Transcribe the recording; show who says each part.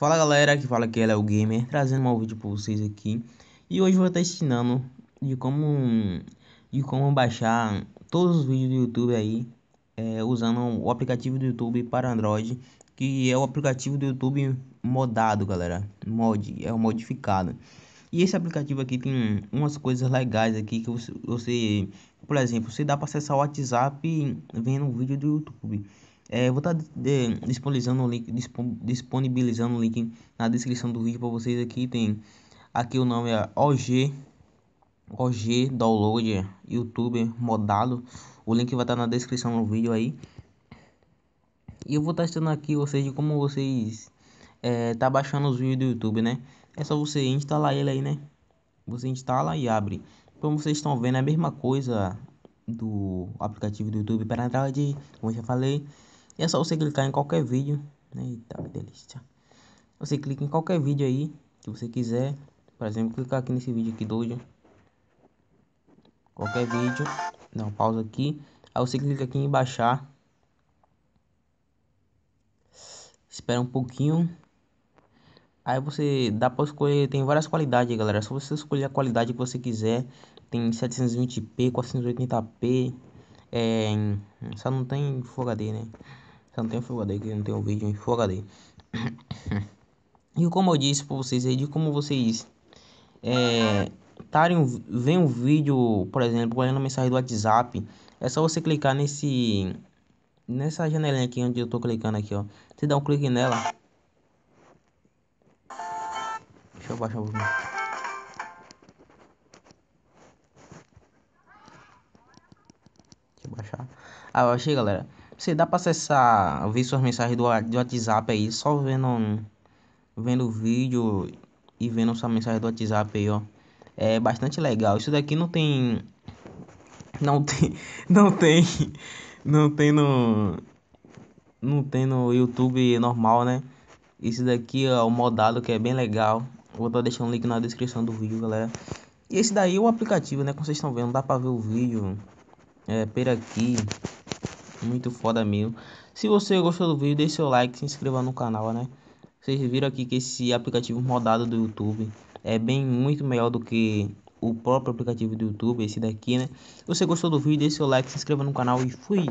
Speaker 1: Fala galera, que fala que ela é o Gamer, trazendo um vídeo para vocês aqui. E hoje vou estar ensinando de como de como baixar todos os vídeos do YouTube aí é, usando o aplicativo do YouTube para Android, que é o aplicativo do YouTube modado, galera. Mod, é o modificado. E esse aplicativo aqui tem umas coisas legais aqui que você, você por exemplo, você dá para acessar o WhatsApp vendo um vídeo do YouTube. É, vou estar tá de, disponibilizando o link, disponibilizando o link na descrição do vídeo para vocês aqui. Tem aqui o nome é OG OG Download YouTube modado. O link vai estar tá na descrição do vídeo aí. E eu vou tá estar ensinando aqui vocês de como vocês é, tá baixando os vídeos do YouTube, né? É só você instalar ele aí, né? Você instala e abre. Como vocês estão vendo, é a mesma coisa do aplicativo do YouTube para Android, como eu já falei. E é só você clicar em qualquer vídeo. Eita, que delícia. Você clica em qualquer vídeo aí que você quiser. Por exemplo, clicar aqui nesse vídeo aqui doido. Qualquer vídeo. Dá uma pausa aqui. Aí você clica aqui em baixar. Espera um pouquinho. Aí você dá para escolher, tem várias qualidades, galera. É só você escolher a qualidade que você quiser. Tem 720p, 480p, é, só não tem Full HD, né? Só não tem Full HD, que não tem o vídeo em Full HD. e como eu disse pra vocês aí, de como vocês é, tarem, vem um vídeo, por exemplo, olhando mensagem do WhatsApp, é só você clicar nesse nessa janelinha aqui onde eu tô clicando aqui, ó. Você dá um clique nela. Deixa eu baixar o achar. Ah, eu achei, galera. Você dá pra acessar, ver suas mensagens do, do WhatsApp aí, só vendo vendo o vídeo e vendo sua mensagem do WhatsApp aí, ó. É bastante legal. Isso daqui não tem não tem não tem não tem no não tem no YouTube normal, né? Isso daqui é o modado que é bem legal. Vou estar deixando o link na descrição do vídeo, galera. E esse daí é o aplicativo, né? Como vocês estão vendo, dá pra ver o vídeo é, aqui Muito foda mesmo. Se você gostou do vídeo, deixe seu like, se inscreva no canal, né? Vocês viram aqui que esse aplicativo modado do YouTube é bem muito melhor do que o próprio aplicativo do YouTube, esse daqui, né? Se você gostou do vídeo, deixe seu like, se inscreva no canal e fui!